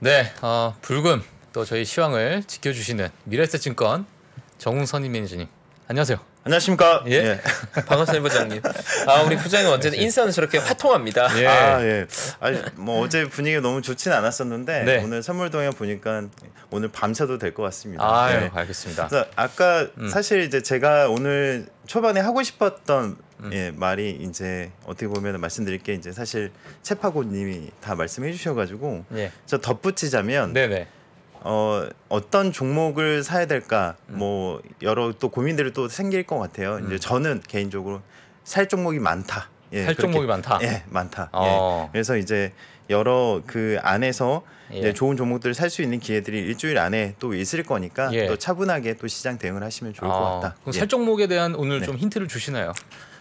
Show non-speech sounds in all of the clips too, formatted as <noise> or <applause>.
네, 어, 불금 또 저희 시황을 지켜주시는 미래세증권 정웅선임 매니저님 안녕하세요. 안녕하십니까? 예. 예. <laughs> 박원순 부장님. 아, 우리 부장님 언제든 인사는 저렇게 화통합니다. 예. 아, 아, 예. 아니, 뭐 어제 분위기가 너무 좋진 않았었는데 네. 오늘 선물동향 보니까 오늘 밤새도 될 것 같습니다. 아, 예. 알겠습니다. 아까 음. 사실 이제 제가 오늘 초반에 하고 싶었던 음. 예, 말이 이제 어떻게 보면 말씀드릴 게 이제 사실 채파고님이 다 말씀해 주셔가지고 예. 저 덧붙이자면 네네. 어, 어떤 종목을 사야 될까 음. 뭐 여러 또 고민들이 또 생길 것 같아요. 음. 이제 저는 개인적으로 살 종목이 많다. 예, 살 종목이 많다. 예, 많다. 어. 예. 그래서 이제 여러 그 안에서 예. 좋은 종목들을 살 수 있는 기회들이 일주일 안에 또 있을 거니까 예. 또 차분하게 또 시장 대응을 하시면 좋을 아, 것 어. 같다. 그럼 예. 살 종목에 대한 오늘 네. 좀 힌트를 주시나요?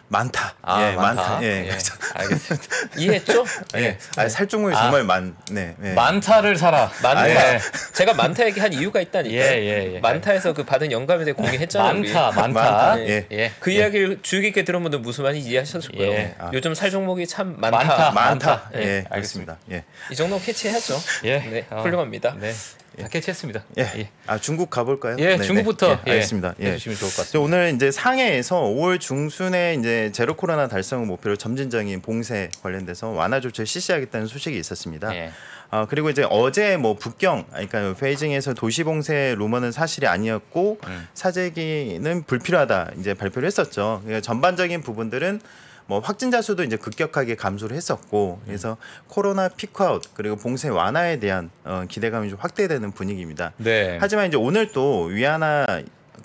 많다. 아, 예, 많다. 많다. 예, 예. 그렇죠. 알겠습니다. <laughs> 이해했죠? 예. 예. 아니, 살종을 아, 정말 많, 네. 예. 많다를 사라. 많다. 아, 예. 제가 많다 얘기한 이유가 있다니까. 예, 예, 예. 많다에서 그 받은 영감에 대해 공개했잖아요. 많다, 많다. 예. 예. 예. 그 예. 이야기를 주의 깊게 들은 분들 무슨 말인지 이해하셨을 거예요. 아. 요즘 살 종목이 참 많다. 많다. 많다. 많다. 예. 알겠습니다. 예. 이 정도 캐치해야죠. 예. 네. 어. 훌륭합니다. 네. 예. 다 캐치했습니다. 예. 예. 아 중국 가볼까요? 예, 네, 네. 중국부터 예, 알겠습니다. 예. 예. 해주시면 좋을 것 같습니다. 오늘 이제 상해에서 5월 중순에 이제 제로 코로나 달성 목표를 점진적인 봉쇄 관련돼서 완화 조치를 실시하겠다는 소식이 있었습니다. 예. 아 그리고 이제 어제 뭐 북경 아, 그러니까 베이징에서 도시 봉쇄 루머는 사실이 아니었고 음. 사재기는 불필요하다 이제 발표를 했었죠. 그러니까 전반적인 부분들은 뭐 확진자 수도 이제 급격하게 감소를 했었고 네. 그래서 코로나 피크아웃 그리고 봉쇄 완화에 대한 어, 기대감이 좀 확대되는 분위기입니다. 네. 하지만 이제 오늘 또 위안화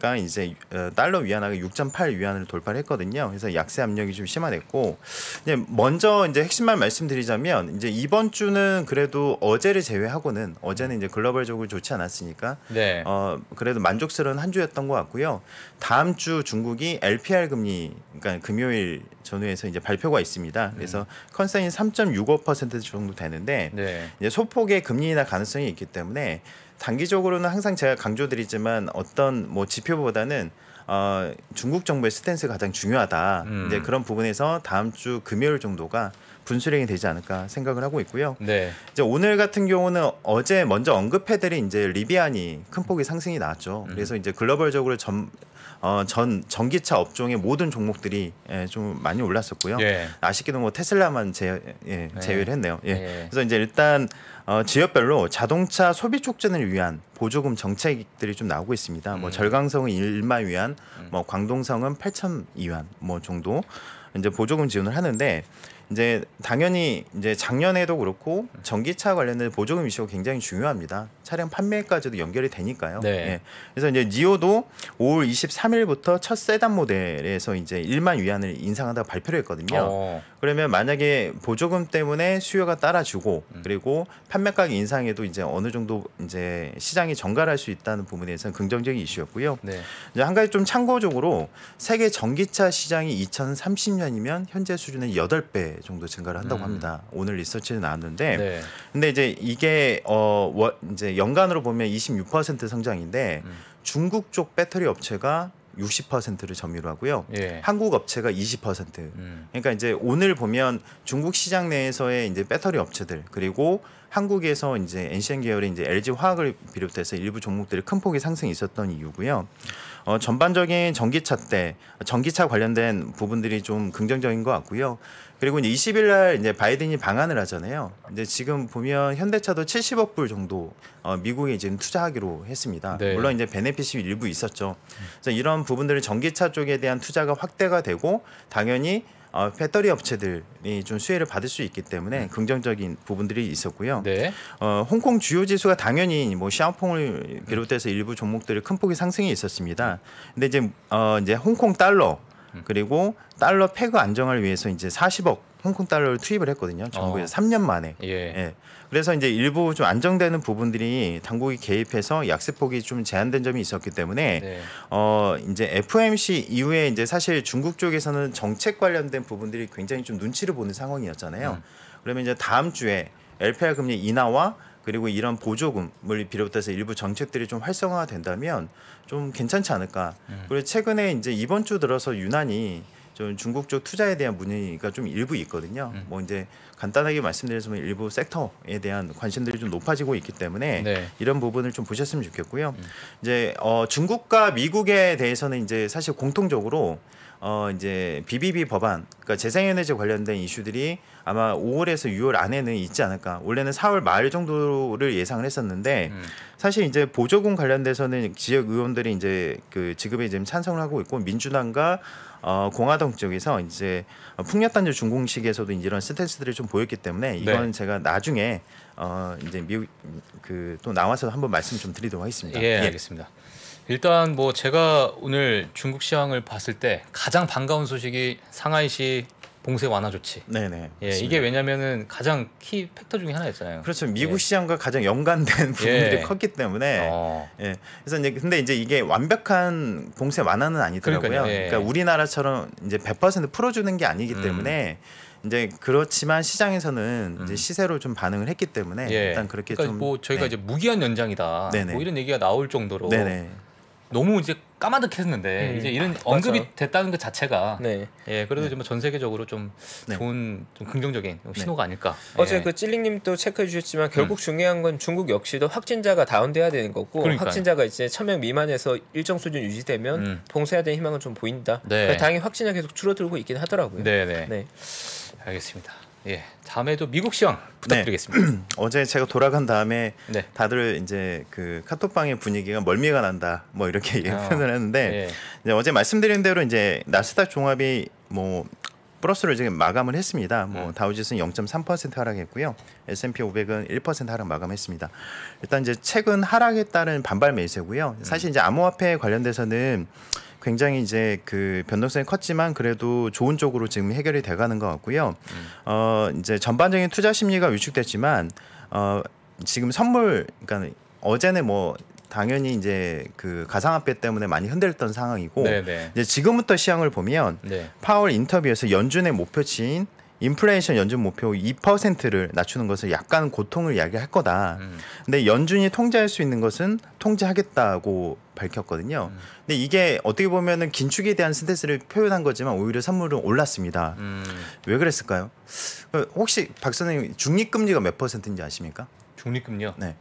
달러가 이제 어, 달러 위안화가 6.8 위안을 돌파를 했거든요. 그래서 약세 압력이 좀 심화됐고 이제 먼저 이제 핵심만 말씀드리자면 이제 이번 주는 그래도 어제를 제외하고는 어제는 이제 글로벌적으로 좋지 않았으니까 네. 어 그래도 만족스러운 한 주였던 것 같고요. 다음 주 중국이 LPR 금리 그러니까 금요일 전후에서 이제 발표가 있습니다. 그래서 음. 컨센이 3.65% 정도 되는데 네. 이제 소폭의 금리 인하 가능성이 있기 때문에 단기적으로는 항상 제가 강조드리지만 어떤 뭐 지표보다는 어, 중국 정부의 스탠스가 가장 중요하다. 음. 이제 그런 부분에서 다음 주 금요일 정도가 분수령이 되지 않을까 생각을 하고 있고요. 네. 이제 오늘 같은 경우는 어제 먼저 언급해드린 이제 리비안이 큰 폭의 상승이 나왔죠. 음. 그래서 이제 글로벌적으로 전, 어, 전 전기차 업종의 모든 종목들이 예, 좀 많이 올랐었고요. 예. 아쉽게도 뭐 테슬라만 제, 예, 네. 제외를 했네요. 예. 예. 그래서 이제 일단 어, 지역별로 자동차 소비 촉진을 위한 보조금 정책들이 좀 나오고 있습니다. 뭐 음. 음. 뭐 절강성은 1만 위안, 뭐 광동성은 8천 위안 뭐 정도 이제 보조금 지원을 하는데 이제 당연히 이제 작년에도 그렇고 전기차 관련된 보조금 이슈가 굉장히 중요합니다. 차량 판매까지도 연결이 되니까요. 네. 예. 그래서 이제 니오도 5월 23일부터 첫 세단 모델에서 이제 1만 위안을 인상한다고 발표를 했거든요. 어. 그러면 만약에 보조금 때문에 수요가 따라주고 음. 그리고 판매 가격 인상에도 이제 어느 정도 이제 시장이 전갈할 수 있다는 부분에선 긍정적인 이슈였고요. 네. 이제 한 가지 좀 참고적으로 세계 전기차 시장이 2030년이면 현재 수준의 8배 정도 증가를 한다고 음. 합니다. 오늘 리서치는 나왔는데 네. 근데 이제 이게 어 워, 이제 연간으로 보면 26% 성장인데 음. 중국 쪽 배터리 업체가 60%를 점유를 하고요. 예. 한국 업체가 20%. 음. 그러니까 이제 오늘 보면 중국 시장 내에서의 이제 배터리 업체들 그리고 한국에서 이제 엔시엔 계열의 이제 LG 화학을 비롯해서 일부 종목들이 큰 폭의 상승이 있었던 이유고요. 어, 전반적인 전기차 때 전기차 관련된 부분들이 좀 긍정적인 것 같고요. 그리고 이제 20일 날 이제 바이든이 방한을 하잖아요. 이제 지금 보면 현대차도 70억 불 정도 어, 미국에 지금 투자하기로 했습니다. 네. 물론 이제 베네핏이 일부 있었죠. 그래서 이런 부분들은 전기차 쪽에 대한 투자가 확대가 되고 당연히 어, 배터리 업체들이 좀 수혜를 받을 수 있기 때문에 음. 긍정적인 부분들이 있었고요. 네. 어, 홍콩 주요 지수가 당연히 뭐 샤오펑을 음. 비롯해서 일부 종목들의 큰 폭의 상승이 있었습니다. 음. 근데 이제 어, 이제 홍콩 달러 그리고 달러 폐그 안정화를 위해서 이제 40억 홍콩 달러를 투입을 했거든요. 정부에서 어. 3년 만에. 예. 예. 그래서 이제 일부 좀 안정되는 부분들이 당국이 개입해서 약세폭이 좀 제한된 점이 있었기 때문에 네. 어 이제 FOMC 이후에 이제 사실 중국 쪽에서는 정책 관련된 부분들이 굉장히 좀 눈치를 보는 상황이었잖아요. 음. 그러면 이제 다음 주에 LPR 금리 인하와 그리고 이런 보조금을 비롯해서 일부 정책들이 좀 활성화된다면 좀 괜찮지 않을까. 음. 그리고 최근에 이제 이번 주 들어서 유난히 좀 중국 쪽 투자에 대한 문의가 좀 일부 있거든요. 음. 뭐 이제 간단하게 말씀드리면 일부 섹터에 대한 관심들이 좀 높아지고 있기 때문에 네. 이런 부분을 좀 보셨으면 좋겠고요. 음. 이제 어, 중국과 미국에 대해서는 이제 사실 공통적으로 어 이제 BBB 법안, 그러니까 재생에너지 관련된 이슈들이 아마 5월에서 6월 안에는 있지 않을까. 원래는 4월 말 정도를 예상을 했었는데 음. 사실 이제 보조금 관련돼서는 지역 의원들이 이제 그 지급에 지금 찬성을 하고 있고 민주당과 어, 공화당 쪽에서 이제 풍력단지 준공식에서도 이제 이런 스탠스들을 좀 보였기 때문에 네. 이건 네. 제가 나중에 어, 이제 미국 그또 나와서 한번 말씀 좀 드리도록 하겠습니다. 예, 예. 알겠습니다. 일단 뭐 제가 오늘 중국 시황을 봤을 때 가장 반가운 소식이 상하이시 봉쇄 완화 조치. 네네. 예, 맞습니다. 이게 왜냐면은 가장 키 팩터 중에 하나였잖아요. 그렇죠. 미국 예. 시장과 가장 연관된 예. 부분들이 예. 컸기 때문에. 어. 예. 그래서 이제 근데 이제 이게 완벽한 봉쇄 완화는 아니더라고요. 그니까 예. 그러니까 우리나라처럼 이제 100% 풀어주는 게 아니기 음. 때문에. 이제 그렇지만 시장에서는 음. 이제 시세로 좀 반응을 했기 때문에 예. 일단 그렇게 그러니까 좀뭐 저희가 네. 이제 무기한 연장이다. 뭐 네네. 뭐 이런 얘기가 나올 정도로 네네. 너무 이제 까마득했는데 음. 음. 이제 이런 아, 언급이 맞아요. 됐다는 것 그 자체가 네. 예 그래도 네. 전 세계적으로 좀 네. 좋은 좀 긍정적인 네. 신호가 아닐까 어제 예. 그 찔링님도 체크해 주셨지만 음. 결국 음. 중요한 건 중국 역시도 확진자가 다운돼야 되는 거고 그러니까요. 확진자가 이제 천 명 미만에서 일정 수준 유지되면 음. 봉쇄해야 되는 희망은 좀 보인다 네. 그러니 다행히 확진자 계속 줄어들고 있긴 하더라고요 네네 네. 네. 알겠습니다. 예, 다음에도 미국 시황 네. 부탁드리겠습니다. 네. <clears throat> 어제 제가 돌아간 다음에 네. 다들 이제 그 카톡방의 분위기가 멀미가 난다, 뭐 이렇게 아, 표현을 했는데 예. 어제 말씀드린 대로 이제 나스닥 종합이 뭐 플러스를 지금 마감을 했습니다. 뭐 음. 다우지수는 0.3% 하락했고요. S&P 500은 1% 하락 마감했습니다. 일단 이제 최근 하락에 따른 반발 매수고요. 사실 음. 이제 암호화폐 관련돼서는 굉장히 이제 그 변동성이 컸지만 그래도 좋은 쪽으로 지금 해결이 돼가는 것 같고요. 음. 어 이제 전반적인 투자 심리가 위축됐지만 어 지금 선물 그러니까 어제는 뭐 당연히 이제 그 가상화폐 때문에 많이 흔들렸던 상황이고 네네. 네. 이제 지금부터 시황을 보면 네. 파월 인터뷰에서 연준의 목표치인 인플레이션 연준 목표 2%를 낮추는 것을 약간 고통을 이야기할 거다. 음. 근데 연준이 통제할 수 있는 것은 통제하겠다고 밝혔거든요. 음. 근데 이게 어떻게 보면은 긴축에 대한 스탠스를 표현한 거지만 오히려 선물은 올랐습니다. 음. 왜 그랬을까요? 그 혹시 박 선생님 중립금리가 몇 퍼센트인지 아십니까? 중립금리요? 네.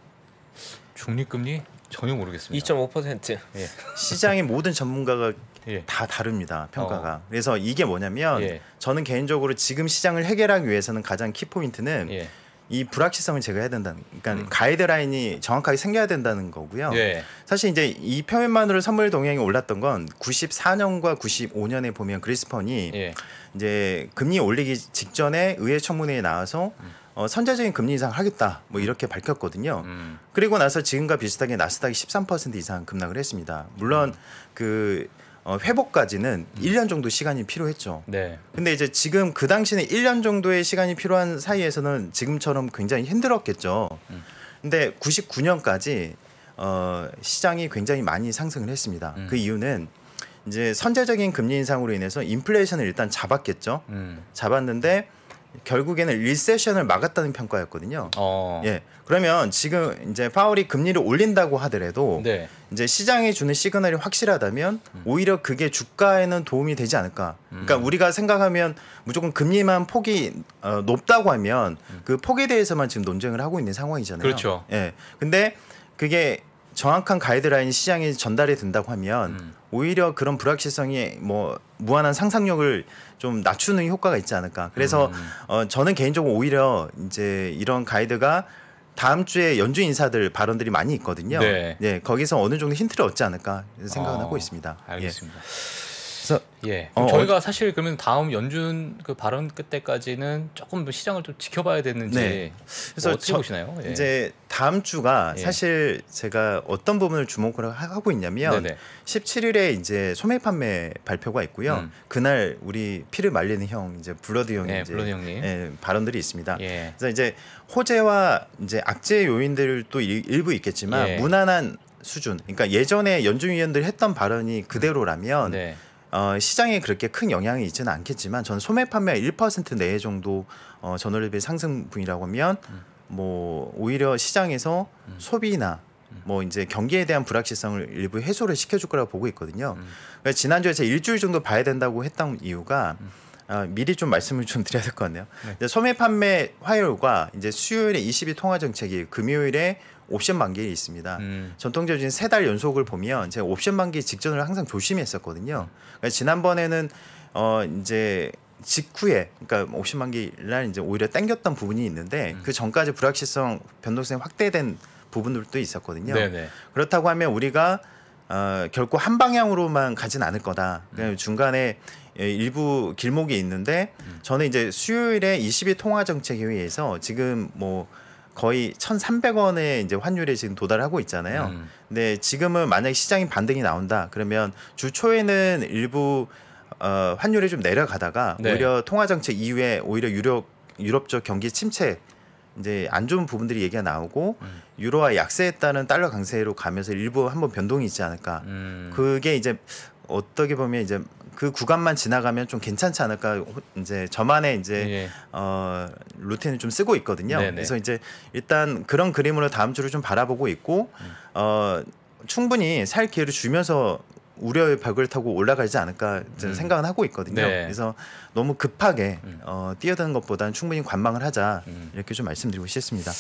중립금리 전혀 모르겠습니다. 2.5%. 예. 시장의 모든 전문가가 예. 다 다릅니다 평가가 어. 그래서 이게 뭐냐면 예. 저는 개인적으로 지금 시장을 해결하기 위해서는 가장 키포인트는 예. 이 불확실성을 제거해야 된다는 그러니까 음. 가이드라인이 정확하게 생겨야 된다는 거고요 예. 사실 이제 이 표현만으로 선물 동향이 올랐던 건 94년과 95년에 보면 그리스펀이 예. 이제 금리 올리기 직전에 의회 청문회에 나와서 음. 어, 선제적인 금리 인상 하겠다 뭐 이렇게 밝혔거든요. 음. 그리고 나서 지금과 비슷하게 나스닥이 13% 이상 급락을 했습니다. 물론 음. 그 어, 회복까지는 음. 1년 정도 시간이 필요했죠. 네. 근데 이제 지금 그 당시는 1년 정도의 시간이 필요한 사이에서는 지금처럼 굉장히 힘들었겠죠. 음. 근데 99년까지 어, 시장이 굉장히 많이 상승을 했습니다. 음. 그 이유는 이제 선제적인 금리 인상으로 인해서 인플레이션을 일단 잡았겠죠. 음. 잡았는데 결국에는 리세션을 막았다는 평가였거든요. 어. 예. 그러면 지금 이제 파월이 금리를 올린다고 하더라도 네. 이제 시장이 주는 시그널이 확실하다면 음. 오히려 그게 주가에는 도움이 되지 않을까. 그러니까 음. 그러니까 우리가 생각하면 무조건 금리만 폭이 어, 높다고 하면 음. 그 폭에 대해서만 지금 논쟁을 하고 있는 상황이잖아요. 그렇죠. 예. 근데 그게 정확한 가이드라인 시장에 전달이 된다고 하면 음. 오히려 그런 불확실성이 뭐 무한한 상상력을 좀 낮추는 효과가 있지 않을까. 그래서 음. 어, 저는 개인적으로 오히려 이제 이런 가이드가 다음 주에 연주 인사들 발언들이 많이 있거든요. 네. 네 거기서 어느 정도 힌트를 얻지 않을까 생각은 어, 하고 있습니다. 예. 알겠습니다. 예. 그래서 예. 어, 어, 저희가 사실 그러면 다음 연준 그 발언 끝때까지는 조금 시장을 좀 지켜봐야 되는지 네. 그래서 뭐 어떻게 저, 보시나요? 예. 이제 다음 주가 예. 사실 제가 어떤 부분을 주목을 하고 있냐면 네네. 17일에 이제 소매 판매 발표가 있고요. 음. 그날 우리 피를 말리는 형 이제 블러드 형이 예, 이제 블러드 형님. 예, 발언들이 있습니다. 예. 그래서 이제 호재와 이제 악재 요인들도 일부 있겠지만 예. 무난한 수준. 그러니까 예전에 연준 위원들이 했던 발언이 그대로라면 네. 어, 시장에 그렇게 큰 영향이 있지는 않겠지만 저는 소매 판매가 1% 내외 정도 어, 전월대비 상승분이라고 하면 음. 뭐 오히려 시장에서 음. 소비나 음. 뭐 이제 경기에 대한 불확실성을 일부 해소를 시켜줄 거라고 보고 있거든요. 음. 그러니 지난주에 제가 일주일 정도 봐야 된다고 했던 이유가 아, 미리 좀 말씀을 좀 <laughs> 드려야 될 것 같네요. 네. 소매 판매 화요일과 이제 수요일에 20일 통화 정책이 금요일에 옵션 만기에 있습니다. 음. 전통적인 세 달 연속을 보면 제가 옵션 만기 직전을 항상 조심했었거든요. 그러니까 지난번에는 어 이제 직후에 그러니까 옵션 만기 날 이제 오히려 땡겼던 부분이 있는데 음. 그 전까지 불확실성 변동성이 확대된 부분들도 있었거든요. 네네. 네. 그렇다고 하면 우리가 어, 결코 한 방향으로만 가진 않을 거다. 음. 중간에 예, 일부 길목이 있는데 음. 저는 이제 수요일에 20일 통화 정책 에의해서 지금 뭐 거의 1,300원의 이제 환율에 지금 도달하고 있잖아요. 음. 근데 지금은 만약에 시장이 반등이 나온다 그러면 주 초에는 일부 어, 환율이 좀 내려가다가 네. 오히려 통화 정책 이후에 오히려 유럽 유럽 적 경기 침체 이제 안 좋은 부분들이 얘기가 나오고 음. 유로화 약세했다는 달러 강세로 가면서 일부 한번 변동이 있지 않을까. 음. 그게 이제 어떻게 보면 이제 그 구간만 지나가면 좀 괜찮지 않을까 이제 저만의 이제 예. 어 루틴을 좀 쓰고 있거든요. 네네. 그래서 이제 일단 그런 그림으로 다음 주를 좀 바라보고 있고 음. 어 충분히 살 기회를 주면서 우려의 벽을 타고 올라가지 않을까 음. 생각은 하고 있거든요. 네. 그래서 너무 급하게 음. 어, 뛰어드는 것보다는 충분히 관망을 하자 음. 이렇게 좀 말씀드리고 싶습니다.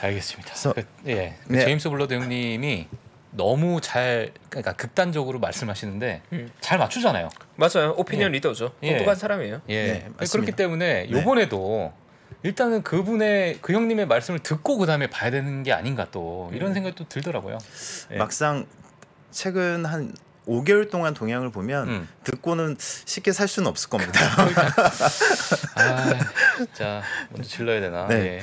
알겠습니다. 그래서, 그, 예, 그 네. 제임스 블러드 형님이 너무 잘 그러니까 극단적으로 말씀하시는데 음. 잘 맞추잖아요. 맞아요. 오피니언 예. 리더죠. 예. 똑똑한 예. 사람이에요. 예. 네, 그렇기 때문에 네. 요번에도 네. 일단은 그분의 그 형님의 말씀을 듣고 그다음에 봐야 되는 게 아닌가 또 이런 음. 생각도 들더라고요. 예. 막상 최근 한 5개월 동안 동향을 보면 음. 듣고는 쉽게 살 수는 없을 겁니다. 그러니까. <laughs> 아, 자, 먼저 질러야 되나? 네. 예.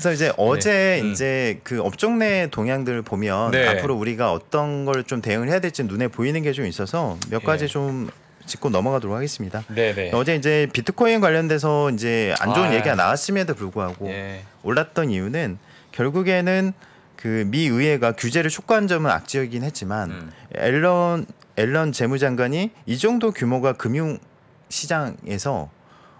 그래서 이제 네. 어제 네. 이제 그 업종 내 동향들을 보면 네. 앞으로 우리가 어떤 걸 좀 대응을 해야 될지 눈에 보이는 게 좀 있어서 몇 가지 네. 좀 짚고 넘어가도록 하겠습니다. 네네. 네. 어제 이제 비트코인 관련돼서 이제 안 좋은 아, 얘기가 나왔음에도 불구하고 예. 올랐던 이유는 결국에는 그 미 의회가 규제를 촉구한 점은 악재이긴 했지만 음. 앨런 앨런 재무장관이 이 정도 규모가 금융 시장에서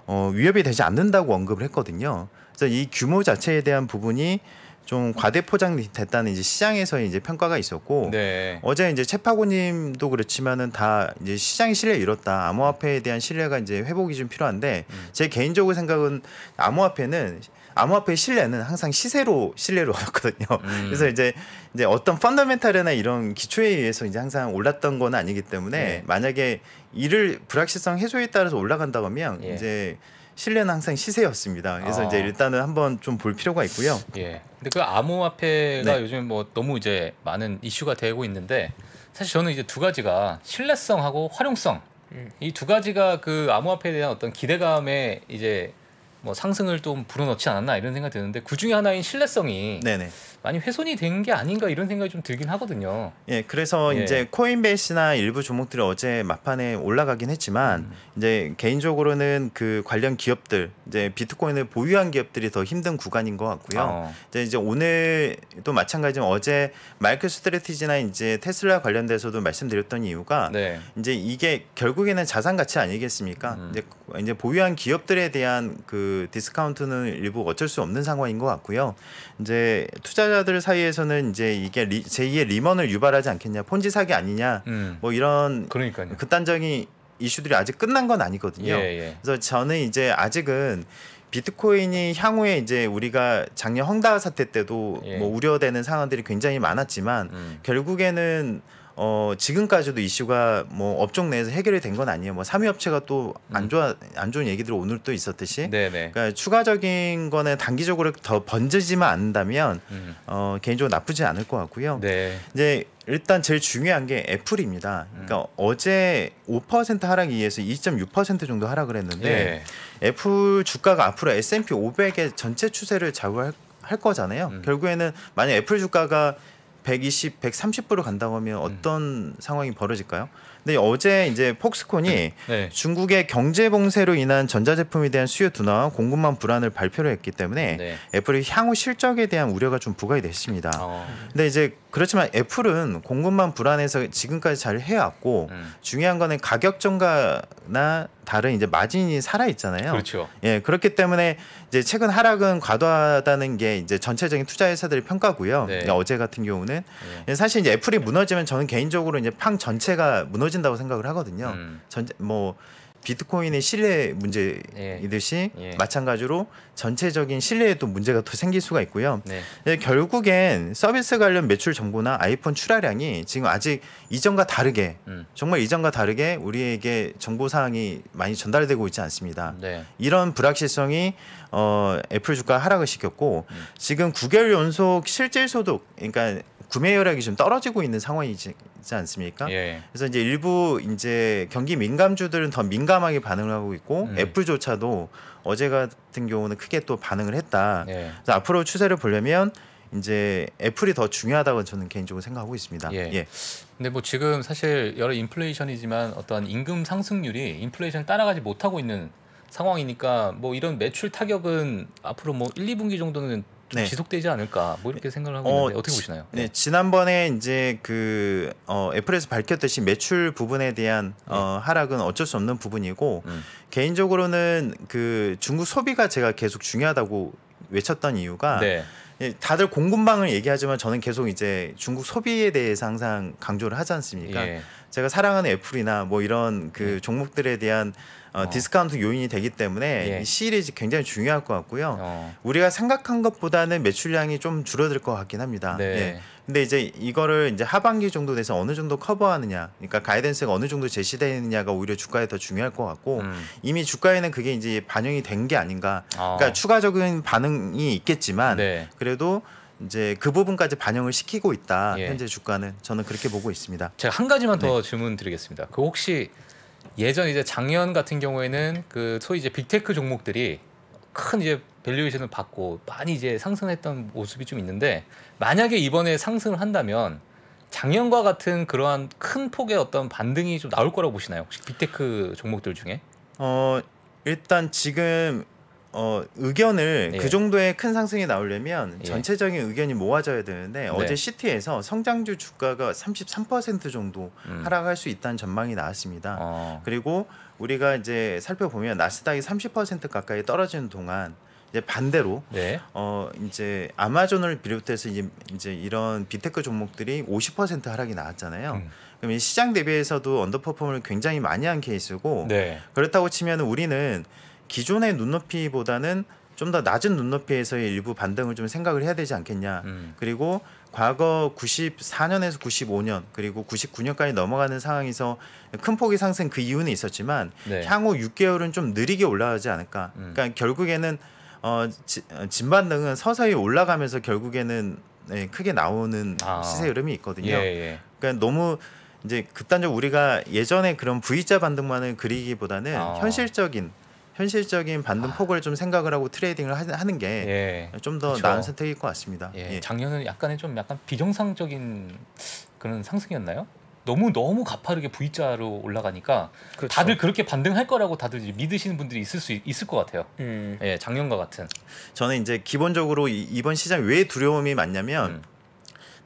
어, 위협이 되지 않는다고 언급을 했거든요. 그래서 이 규모 자체에 대한 부분이 좀 과대 포장됐다는 이제 시장에서 이제 평가가 있었고 네. 어제 이제 채파고님도 그렇지만은 다 이제 시장의 신뢰 잃었다 암호화폐에 대한 신뢰가 이제 회복이 좀 필요한데 음. 제 개인적으로 생각은 암호화폐는 암호화폐 신뢰는 항상 시세로 신뢰로 <laughs> 얻었거든요. 음. 그래서 이제 이제 어떤 펀더멘탈이나 이런 기초에 의해서 이제 항상 올랐던 건 아니기 때문에 네. 만약에 이를 불확실성 해소에 따라서 올라간다고 하면 예. 이제 실내는 항상 시세였습니다. 그래서 아. 이제 일단은 한번 좀 볼 필요가 있고요. 예. 근데 그 암호화폐가 네. 요즘 뭐 너무 이제 많은 이슈가 되고 있는데 사실 저는 이제 두 가지가 신뢰성하고 활용성 음. 이두 가지가 그 암호화폐에 대한 어떤 기대감에 이제 뭐 상승을 좀 불어넣지 않았나 이런 생각이 드는데 그 중에 하나인 신뢰성이 네네. 많이 훼손이 된 게 아닌가 이런 생각이 좀 들긴 하거든요. 예, 그래서 예. 이제 코인베이스나 일부 종목들이 어제 막판에 올라가긴 했지만 음. 이제 개인적으로는 그 관련 기업들 이제 비트코인을 보유한 기업들이 더 힘든 구간인 것 같고요. 어. 이제 이제 오늘도 마찬가지로 어제 마이크 스트레티지나 이제 테슬라 관련돼서도 말씀드렸던 이유가 네. 이제 이게 결국에는 자산 가치 아니겠습니까? 음. 이제 이제 보유한 기업들에 대한 그 디스카운트는 일부 어쩔 수 없는 상황인 것 같고요. 이제 투자 투자자들 사이에서는 이제 이게 리, 제2의 리먼을 유발하지 않겠냐, 폰지 사기 아니냐, 음. 뭐 이런 그러니까요. 극단적인 이슈들이 아직 끝난 건 아니거든요. 예, 예. 그래서 저는 이제 아직은 비트코인이 향후에 이제 우리가 작년 헝다 사태 때도 예. 뭐 우려되는 상황들이 굉장히 많았지만 음. 결국에는 어, 지금까지도 이슈가 뭐 업종 내에서 해결이 된 건 아니에요. 뭐 삼위 업체가 또안 음. 좋아 안 좋은 얘기들 오늘 또 있었듯이. 네네. 그러니까 추가적인 거는 단기적으로 더 번지지만 않는다면 음. 어, 개인적으로 나쁘지 않을 것 같고요. 네. 이제 일단 제일 중요한 게 애플입니다. 그러니까 음. 어제 5% 하락에 이 의해서 2.6% 정도 하락을 했는데 예. 애플 주가가 앞으로 S&P 500의 전체 추세를 좌우할 거잖아요. 음. 결국에는 만약 애플 주가가 120, 130%로 간다고 하면 어떤 상황이 벌어질까요? 근데 어제 이제 폭스콘이 네. 네. 중국의 경제 봉쇄로 인한 전자제품에 대한 수요 둔화와 공급망 불안을 발표를 했기 때문에 네. 애플이 향후 실적에 대한 우려가 좀 부각이 됐습니다. 어. 근데 이제 그렇지만 애플은 공급망 불안해서 지금까지 잘 해왔고 음. 중요한 거는 가격 증가나 다른 이제 마진이 살아 있잖아요. 그렇죠. 예, 그렇기 때문에 이제 최근 하락은 과도하다는 게 이제 전체적인 투자 회사들의 평가고요. 네. 어제 같은 경우는 네. 사실 이제 애플이 무너지면 저는 개인적으로 이제 팡 전체가 무너진 커진다고 생각을 하거든요. 음. 전, 뭐 비트코인의 신뢰 문제이듯이 예. 예. 마찬가지로 전체적인 신뢰에 또 문제가 또 생길 수가 있고요. 네. 예, 결국엔 서비스 관련 매출 정보나 아이폰 출하량이 지금 아직 이전과 다르게 음. 정말 이전과 다르게 우리에게 정보 사항이 많이 전달되고 있지 않습니다. 네. 이런 불확실성이 어, 애플 주가 하락을 시켰고 음. 지금 9개월 연속 실질 소득 그러니까 구매 여력이 좀 떨어지고 있는 상황이지 않습니까? 예. 그래서 이제 일부 이제 경기 민감주들은 더 민감하게 반응을 하고 있고 음. 애플조차도 어제 같은 경우는 크게 또 반응을 했다. 예. 그래서 앞으로 추세를 보려면 이제 애플이 더 중요하다고 저는 개인적으로 생각하고 있습니다. 예. 예. 근데 뭐 지금 사실 여러 인플레이션이지만 어떠한 임금 상승률이 인플레이션 따라가지 못하고 있는 상황이니까 뭐 이런 매출 타격은 앞으로 뭐 1, 2분기 정도는 네. 지속되지 않을까 뭐 이렇게 생각을 하고 어, 있는데 어떻게 보시나요? 네, 네. 지난번에 이제 그 어, 애플에서 밝혔듯이 매출 부분에 대한 어, 네. 어, 하락은 어쩔 수 없는 부분이고 음. 개인적으로는 그 중국 소비가 제가 계속 중요하다고 외쳤던 이유가 네. 예, 다들 공급망을 얘기하지만 저는 계속 이제 중국 소비에 대해서 항상 강조를 하지 않습니까? 예. 제가 사랑하는 애플이나 뭐 이런 그 음. 종목들에 대한 어, 어, 디스카운트 요인이 되기 때문에 예. 이 시리즈 굉장히 중요할 것 같고요. 어. 우리가 생각한 것보다는 매출량이 좀 줄어들 것 같긴 합니다. 네. 예. 근데 이제 이거를 이제 하반기 정도 돼서 어느 정도 커버하느냐, 그러니까 가이던스가 어느 정도 제시되느냐가 오히려 주가에 더 중요할 것 같고 음. 이미 주가에는 그게 이제 반영이 된 게 아닌가. 어. 그러니까 추가적인 반응이 있겠지만 네. 그래도 이제 그 부분까지 반영을 시키고 있다 예. 현재 주가는 저는 그렇게 보고 있습니다. 제가 한 가지만 네. 더 질문 드리겠습니다. 그 혹시 예전 이제 작년 같은 경우에는 그 소위 이제 빅테크 종목들이 큰 이제 밸류에이션을 받고 많이 이제 상승했던 모습이 좀 있는데 만약에 이번에 상승을 한다면 작년과 같은 그러한 큰 폭의 어떤 반등이 좀 나올 거라고 보시나요? 혹시 빅테크 종목들 중에? 어 일단 지금 어, 의견을 네. 그 예. 정도의 큰 상승이 나오려면 예. 전체적인 의견이 모아져야 되는데 네. 어제 시티에서 성장주 주가가 33% 정도 음. 하락할 수 있다는 전망이 나왔습니다. 어. 그리고 우리가 이제 살펴보면 나스닥이 30% 가까이 떨어지는 동안 이제 반대로 네. 어 이제 아마존을 비롯해서 이제, 이제 이런 비테크 종목들이 50% 하락이 나왔잖아요. 음. 그럼 이 시장 대비해서도 언더퍼폼을 포 굉장히 많이 한 케이스고 네. 그렇다고 치면 우리는 기존의 눈높이보다는 좀 더 낮은 눈높이에서의 일부 반등을 좀 생각을 해야 되지 않겠냐. 음. 그리고 과거 94년에서 95년 그리고 99년까지 넘어가는 상황에서 큰 폭의 상승 그 이유는 있었지만 네. 향후 6개월은 좀 느리게 올라가지 않을까. 음. 그러니까 결국에는 어, 지, 어, 진반등은 서서히 올라가면서 결국에는 네, 크게 나오는 아. 시세 흐름이 있거든요. 예, 예. 그러니까 너무 이제 극단적 우리가 예전에 그런 V자 반등만을 그리기보다는 아. 현실적인 현실적인 반등 아. 폭을 좀 생각을 하고 트레이딩을 하는 게 예. 좀더 그 나은 선택일 것 같습니다. 예, 예. 작년은 약간의 좀 약간 비정상적인 그런 상승이었나요? 너무 너무 가파르게 V자로 올라가니까 그렇죠. 다들 그렇게 반등할 거라고 다들 믿으시는 분들이 있을 수 있을 것 같아요. 음. 예, 작년과 같은. 저는 이제 기본적으로 이, 번 시장 왜 두려움이 많냐면 음.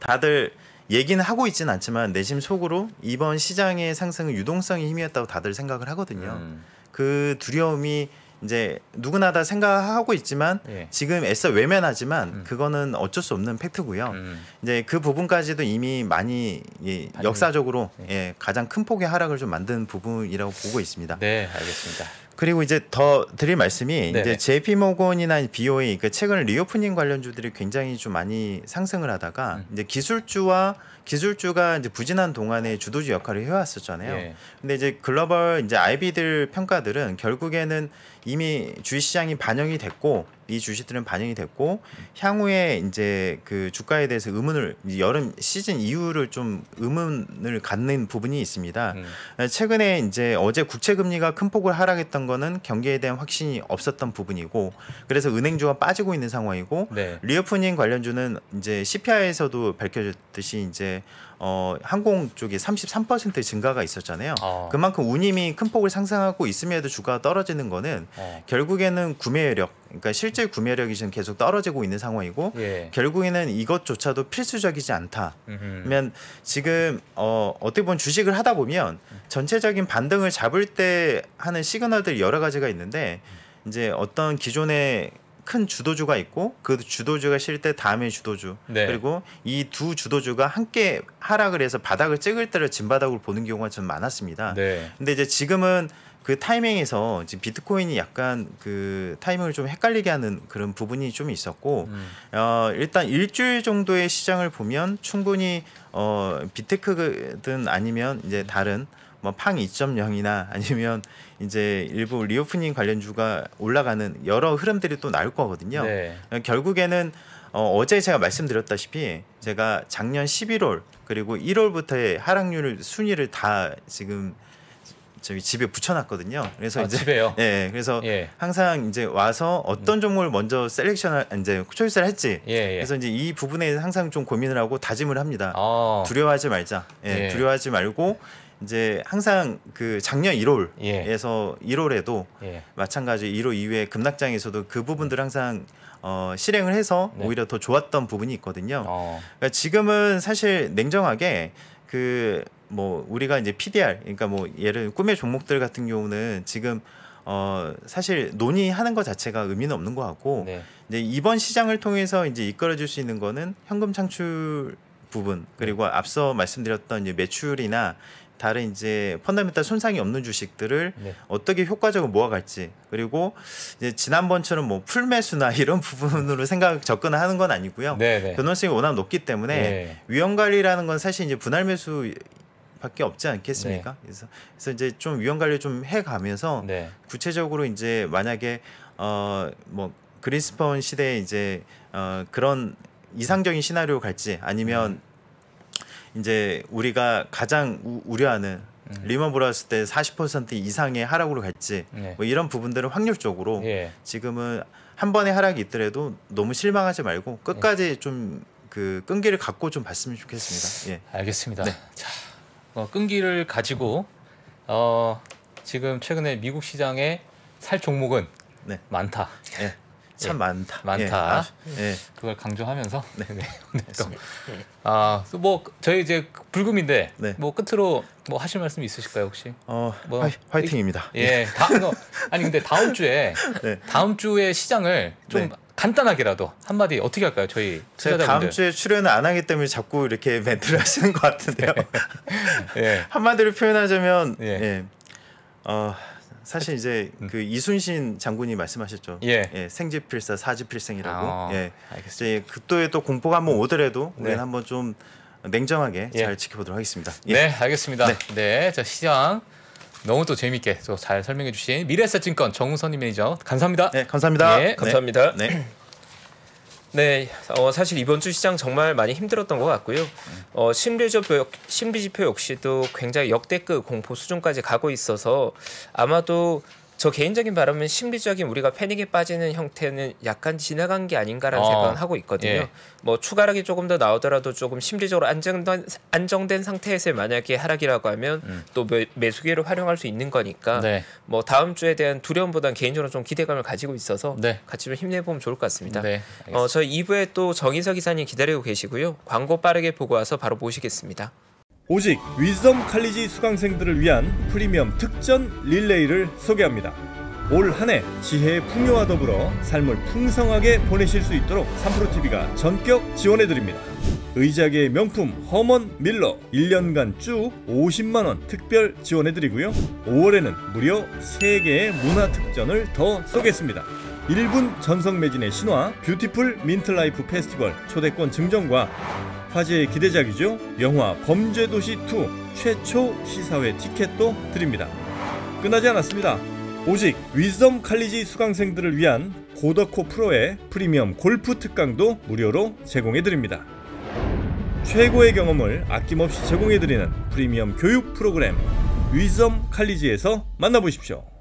다들 얘기는 하고 있지는 않지만 내심 속으로 이번 시장의 상승은 유동성이 힘이었다고 다들 생각을 하거든요. 음. 그 두려움이 이제 누구나 다 생각하고 있지만 예. 지금 애써 외면하지만 음. 그거는 어쩔 수 없는 팩트고요. 음. 이제 그 부분까지도 이미 많이 예, 역사적으로 네. 예. 가장 큰 폭의 하락을 좀 만든 부분이라고 보고 있습니다. 네, 알겠습니다. 그리고 이제 더 드릴 말씀이 네 이제 JP 모건이나 BOA 그니까 최근 리오프닝 관련주들이 굉장히 좀 많이 상승을 하다가 음. 이제 기술주와 기술주가 이제 부진한 동안에 주도주 역할을 해왔었잖아요. 예. 근데 이제 글로벌 이제 IB들 평가들은 결국에는 이미 주식시장이 반영이 됐고 이 주식들은 반영이 됐고 향후에 이제 그 주가에 대해서 의문을 여름 시즌 이후를 좀 의문을 갖는 부분이 있습니다. 음. 어, 최근에 이제 어제 국채 금리가 큰 폭을 하락했던 거는 경기에 대한 확신이 없었던 부분이고 그래서 은행주가 빠지고 있는 상황이고 네. 리오프닝 관련주는 이제 CPI에서도 밝혀졌듯이 이제 어, 항공 쪽이 33% 증가가 있었잖아요. 어. 그만큼 운임이 큰 폭을 상승하고 있음에도 주가가 떨어지는 거는 어. 결국에는 구매력, 그러니까 실제 구매력이 지금 계속 떨어지고 있는 상황이고 예. 결국에는 이것조차도 필수적이지 않다. 그러면 지금 어, 어떻게 보면 주식을 하다 보면 전체적인 반등을 잡을 때 하는 시그널들 이 여러 가지가 있는데 이제 어떤 기존의 큰 주도주가 있고 그 주도주가 쉴 때 다음에 주도주 네. 그리고 이 두 주도주가 함께 하락을 해서 바닥을 찍을 때를 진바닥을 보는 경우가 좀 많았습니다. 네. 근데 이제 지금은 그 타이밍에서 지금 비트코인이 약간 그 타이밍을 좀 헷갈리게 하는 그런 부분이 좀 있었고 음. 어 일단 일주일 정도의 시장을 보면 충분히 어 비테크든 아니면 이제 다른 뭐팡 2.0이나 아니면 이제 일부 리오프닝 관련주가 올라가는 여러 흐름들이 또 나올 거거든요. 네. 어, 결국에는 어, 어제 제가 말씀드렸다시피 제가 작년 11월 그리고 1월부터의 하락률 순위를 다 지금 저희 집에 붙여놨거든요. 그래서 아, 이제 집에요. <laughs> 예, 그래서 예. 항상 이제 와서 어떤 음. 종목을 먼저 셀렉션을 이제 초이스를 할지. 예, 예. 그래서 이제 이 부분에 항상 좀 고민을 하고 다짐을 합니다. 아. 두려워하지 말자. 예, 예. 두려워하지 말고 이제 항상 그 작년 1월에서 예. 1월에도 예. 마찬가지 1월 이후에 급락장에서도 그 부분들 음. 항상 어, 실행을 해서 네. 오히려 더 좋았던 부분이 있거든요. 어. 그러니까 지금은 사실 냉정하게 그 뭐 우리가 이제 PDR 그러니까 뭐 예를 꿈의 종목들 같은 경우는 지금 어 사실 논의하는 것 자체가 의미는 없는 것 같고 네. 이제 이번 시장을 통해서 이제 이끌어줄 수 있는 거는 현금 창출 부분 그리고 네. 앞서 말씀드렸던 매출이나 다른 이제 펀더멘탈 손상이 없는 주식들을 네. 어떻게 효과적으로 모아갈지 그리고 이제 지난번처럼 뭐 풀매수나 <laughs> 이런 부분으로 생각 접근하는 건 아니고요. 네, 네, 변동성이 워낙 높기 때문에 네. 위험 관리라는 건 사실 이제 분할 매수 밖에 없지 않겠습니까? 네. 그래서 그래서 이제 좀 위험 관리 좀 해가면서 구체적으로 이제 만약에 어뭐 그린스펀 시대에 이제 어 그런 이상적인 시나리오 갈지 아니면 음. 이제 우리가 가장 우, 우려하는 음. 리먼 브라스때 40% 이상의 하락으로 갈지 네. 예. 뭐 이런 부분들은 확률적으로 예. 지금은 한 번의 하락이 있더라도 너무 실망하지 말고 끝까지 예. 좀그 끈기를 갖고 좀 봤으면 좋겠습니다. 예. 알겠습니다. 네. 자, 어, 끈기를 가지고 어, 지금 최근에 미국 시장에 살 종목은 네. 많다. 네. 참 예, 많다. 많다. 예. 예. 그걸 강조하면서 <laughs> 네. 네. 예. 아, 뭐 저희 이제 불금인데 네. 뭐 끝으로 뭐 하실 말씀 있으실까요 혹시? 어, 뭐, 화이, 팅입니다 예, 다, 뭐, 아니 근데 다음 주에 <laughs> 네. 다음 주에 시장을 좀 네. 간단하게라도 한마디 어떻게 할까요 저희 투자자분들. 다음 주에 출연을 안 하기 때문에 자꾸 이렇게 <laughs> 멘트를 하시는 것 같은데요. 예. 한마디로 표현하자면 예. 어. 사실 이제 음. 그 이순신 장군이 말씀하셨죠. 예. 예 생지필사 사지필생이라고. 아, 예. 알겠습니다. 이제 극도또 공포가 한번 오더라도 우리는 네. 한번 좀 냉정하게 예. 잘 지켜보도록 하겠습니다. 예. 네, 알겠습니다. 네, 네 자, 시장 너무 또 재미있게 또잘 설명해 주신 미래에셋증권 정우선님 매니저 감사합니다. 네, 감사합니다. 예. 네. 감사합니다. 네. 네, 어, 사실 이번 주 시장 정말 많이 힘들었던 것 같고요. 어, 심리지표, 심리지표 역시도 굉장히 역대급 공포 수준까지 가고 있어서 아마도 저 개인적인 바람은 심리적인 우리가 패닉에 빠지는 형태는 약간 지나간 게 아닌가라는 어, 생각은 하고 있거든요. 예. 뭐 추가락이 조금 더 나오더라도 조금 심리적으로 안정된 안정된 상태에서 만약에 하락이라고 하면 음. 또 매, 수기를 활용할 수 있는 거니까 네. 뭐 다음 주에 대한 두려움보다는 개인적으로 좀 기대감을 가지고 있어서 네. 같이 좀 힘내보면 좋을 것 같습니다. 네, 어, 저희 2부에 또 정인석 기사님 기다리고 계시고요. 광고 빠르게 보고 와서 바로 모시겠습니다. 오직 위즈덤 칼리지 수강생들을 위한 프리미엄 특전 릴레이를 소개합니다. 올 한해 지혜의 풍요와 더불어 삶을 풍성하게 보내실 수 있도록 3프로TV가 전격 지원해드립니다. 의자계의 명품 허먼 밀러 1년간 쭉 50만원 특별 지원해드리고요. 5월에는 무려 3개의 문화 특전을 더 쏘겠습니다. 1분 전성 매진의 신화 뷰티풀 민트라이프 페스티벌 초대권 증정과 화제의 기대작이죠. 영화 범죄도시2 최초 시사회 티켓도 드립니다. 끝나지 않았습니다. 오직 위즈덤 칼리지 수강생들을 위한 고덕코 프로의 프리미엄 골프 특강도 무료로 제공해드립니다. 최고의 경험을 아낌없이 제공해드리는 프리미엄 교육 프로그램 위즈덤 칼리지에서 만나보십시오.